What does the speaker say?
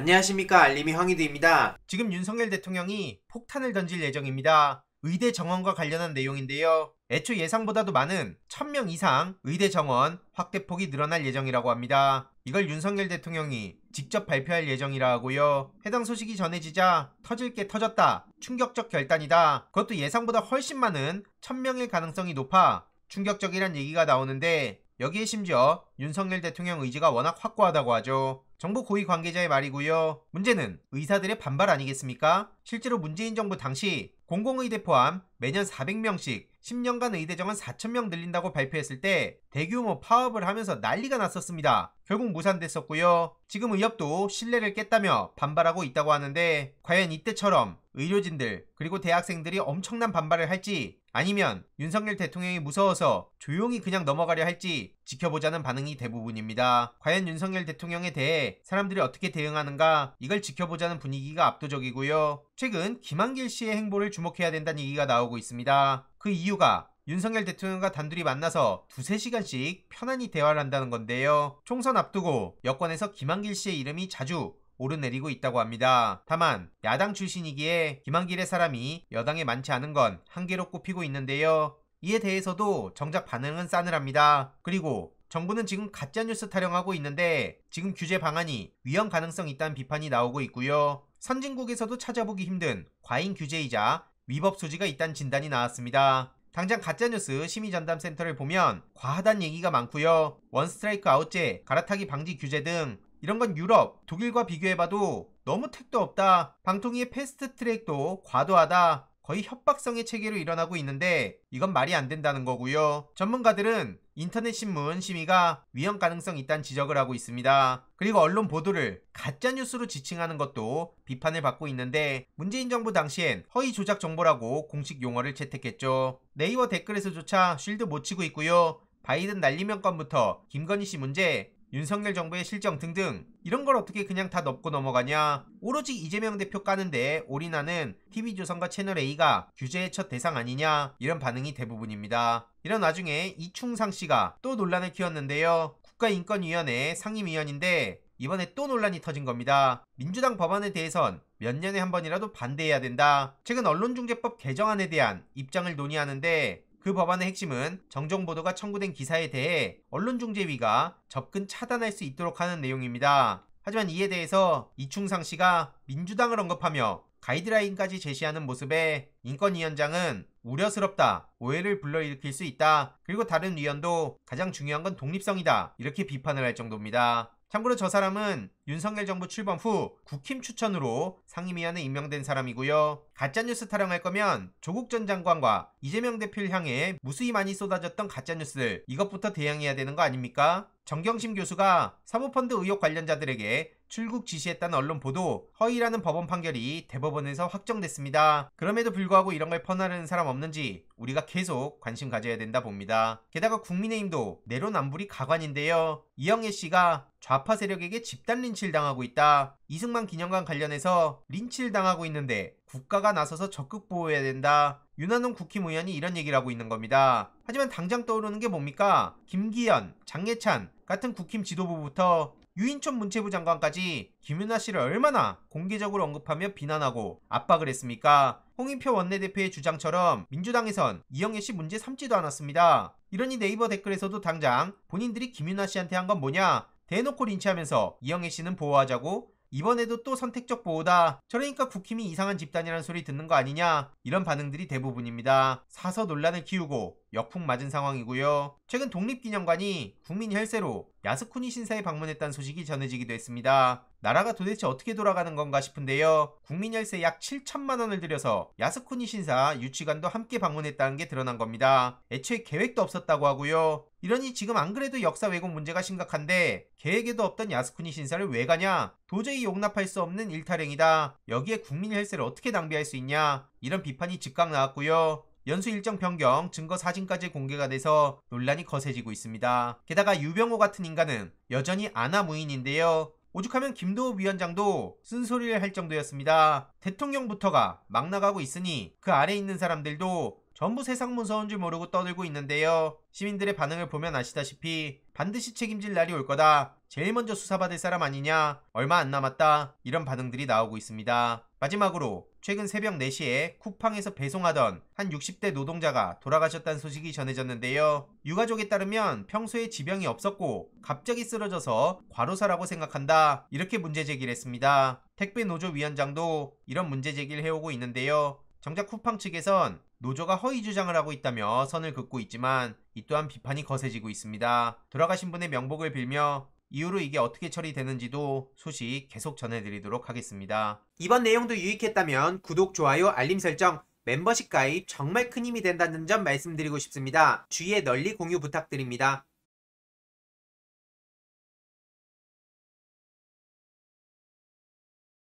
안녕하십니까 알림이 황희드입니다. 지금 윤석열 대통령이 폭탄을 던질 예정입니다. 의대 정원과 관련한 내용인데요. 애초 예상보다도 많은 1000명 이상 의대 정원 확대폭이 늘어날 예정이라고 합니다. 이걸 윤석열 대통령이 직접 발표할 예정이라 하고요. 해당 소식이 전해지자 터질 게 터졌다. 충격적 결단이다. 그것도 예상보다 훨씬 많은 1000명일 가능성이 높아 충격적이란 얘기가 나오는데 여기에 심지어 윤석열 대통령 의지가 워낙 확고하다고 하죠. 정부 고위 관계자의 말이고요. 문제는 의사들의 반발 아니겠습니까? 실제로 문재인 정부 당시 공공의대 포함 매년 400명씩 10년간 의대정원 4천명 늘린다고 발표했을 때 대규모 파업을 하면서 난리가 났었습니다. 결국 무산됐었고요. 지금 의협도 신뢰를 깼다며 반발하고 있다고 하는데 과연 이때처럼 의료진들 그리고 대학생들이 엄청난 반발을 할지 아니면 윤석열 대통령이 무서워서 조용히 그냥 넘어가려 할지 지켜보자는 반응이 대부분입니다. 과연 윤석열 대통령에 대해 사람들이 어떻게 대응하는가 이걸 지켜보자는 분위기가 압도적이고요. 최근 김한길 씨의 행보를 주목해야 된다는 얘기가 나오고 있습니다. 그 이유가 윤석열 대통령과 단둘이 만나서 두세 시간씩 편안히 대화를 한다는 건데요. 총선 앞두고 여권에서 김한길 씨의 이름이 자주 오르내리고 있다고 합니다. 다만 야당 출신이기에 김한길의 사람이 여당에 많지 않은 건 한계로 꼽히고 있는데요. 이에 대해서도 정작 반응은 싸늘합니다. 그리고 정부는 지금 가짜뉴스 타령하고 있는데 지금 규제 방안이 위험 가능성 있다는 비판이 나오고 있고요. 선진국에서도 찾아보기 힘든 과잉 규제이자 위법 소지가 있다는 진단이 나왔습니다. 당장 가짜뉴스 심의전담센터를 보면 과하단 얘기가 많고요. 원스트라이크 아웃제, 갈아타기 방지 규제 등 이런 건 유럽, 독일과 비교해봐도 너무 택도 없다. 방통위의 패스트 트랙도 과도하다. 거의 협박성의 체계로 일어나고 있는데 이건 말이 안 된다는 거고요. 전문가들은 인터넷신문 심의가 위험 가능성 있다는 지적을 하고 있습니다. 그리고 언론 보도를 가짜뉴스로 지칭하는 것도 비판을 받고 있는데 문재인 정부 당시엔 허위 조작 정보라고 공식 용어를 채택했죠. 네이버 댓글에서조차 쉴드 못 치고 있고요. 바이든 날리면 건부터 김건희 씨 문제, 윤석열 정부의 실정 등등 이런 걸 어떻게 그냥 다 넘고 넘어가냐 오로지 이재명 대표 까는데 올인하는 TV조선과 채널A가 규제의 첫 대상 아니냐 이런 반응이 대부분입니다. 이런 와중에 이충상 씨가 또 논란을 키웠는데요. 국가인권위원회 상임위원인데 이번에 또 논란이 터진 겁니다. 민주당 법안에 대해선 몇 년에 한 번이라도 반대해야 된다. 최근 언론중재법 개정안에 대한 입장을 논의하는데 그 법안의 핵심은 정정 보도가 청구된 기사에 대해 언론중재위가 접근 차단할 수 있도록 하는 내용입니다. 하지만 이에 대해서 이충상 씨가 민주당을 언급하며 가이드라인까지 제시하는 모습에 인권위원장은 우려스럽다, 오해를 불러일으킬 수 있다, 그리고 다른 위원도 가장 중요한 건 독립성이다, 이렇게 비판을 할 정도입니다. 참고로 저 사람은 윤석열 정부 출범 후 국힘 추천으로 상임위원에 임명된 사람이고요. 가짜뉴스 타령할 거면 조국 전 장관과 이재명 대표를 향해 무수히 많이 쏟아졌던 가짜뉴스 이것부터 대항해야 되는 거 아닙니까? 정경심 교수가 사모펀드 의혹 관련자들에게 출국 지시했다는 언론 보도 허위라는 법원 판결이 대법원에서 확정됐습니다. 그럼에도 불구하고 이런 걸 퍼나르는 사람 없는지 우리가 계속 관심 가져야 된다 봅니다. 게다가 국민의힘도 내로남불이 가관인데요. 이영애 씨가 좌파 세력에게 집단 린치 린치를 당하고 있다. 이승만 기념관 관련해서 린치를 당하고 있는데 국가가 나서서 적극 보호해야 된다. 윤한홍 국힘의원이 이런 얘기를 하고 있는 겁니다. 하지만 당장 떠오르는 게 뭡니까? 김기현, 장예찬 같은 국힘 지도부부터 유인촌 문체부 장관까지 김윤아 씨를 얼마나 공개적으로 언급하며 비난하고 압박을 했습니까? 홍인표 원내대표의 주장처럼 민주당에선 이영애 씨 문제 삼지도 않았습니다. 이러니 네이버 댓글에서도 당장 본인들이 김윤아 씨한테 한 건 뭐냐? 대놓고 린치하면서 이영애 씨는 보호하자고 이번에도 또 선택적 보호다. 저러니까 국힘이 이상한 집단이라는 소리 듣는 거 아니냐. 이런 반응들이 대부분입니다. 사서 논란을 키우고 역풍 맞은 상황이고요. 최근 독립기념관이 국민 혈세로 야스쿠니 신사에 방문했다는 소식이 전해지기도 했습니다. 나라가 도대체 어떻게 돌아가는 건가 싶은데요. 국민 혈세 약 7천만 원을 들여서 야스쿠니 신사 유치관도 함께 방문했다는 게 드러난 겁니다. 애초에 계획도 없었다고 하고요. 이러니 지금 안 그래도 역사 왜곡 문제가 심각한데 계획에도 없던 야스쿠니 신사를 왜 가냐? 도저히 용납할 수 없는 일탈행이다. 여기에 국민 혈세를 어떻게 낭비할 수 있냐? 이런 비판이 즉각 나왔고요. 연수 일정 변경, 증거 사진까지 공개가 돼서 논란이 거세지고 있습니다. 게다가 유병호 같은 인간은 여전히 아나 무인인데요. 오죽하면 김도우 위원장도 쓴소리를 할 정도였습니다. 대통령부터가 막 나가고 있으니 그 아래 있는 사람들도 전부 세상 무서운 줄 모르고 떠들고 있는데요. 시민들의 반응을 보면 아시다시피 반드시 책임질 날이 올 거다. 제일 먼저 수사받을 사람 아니냐. 얼마 안 남았다. 이런 반응들이 나오고 있습니다. 마지막으로 최근 새벽 4시에 쿠팡에서 배송하던 한 60대 노동자가 돌아가셨다는 소식이 전해졌는데요. 유가족에 따르면 평소에 지병이 없었고 갑자기 쓰러져서 과로사라고 생각한다. 이렇게 문제 제기를 했습니다. 택배 노조 위원장도 이런 문제 제기를 해오고 있는데요. 정작 쿠팡 측에선 노조가 허위 주장을 하고 있다며 선을 긋고 있지만 이 또한 비판이 거세지고 있습니다. 돌아가신 분의 명복을 빌며 이후로 이게 어떻게 처리되는지도 소식 계속 전해드리도록 하겠습니다. 이번 내용도 유익했다면 구독, 좋아요, 알림 설정, 멤버십 가입 정말 큰 힘이 된다는 점 말씀드리고 싶습니다. 주위에 널리 공유 부탁드립니다.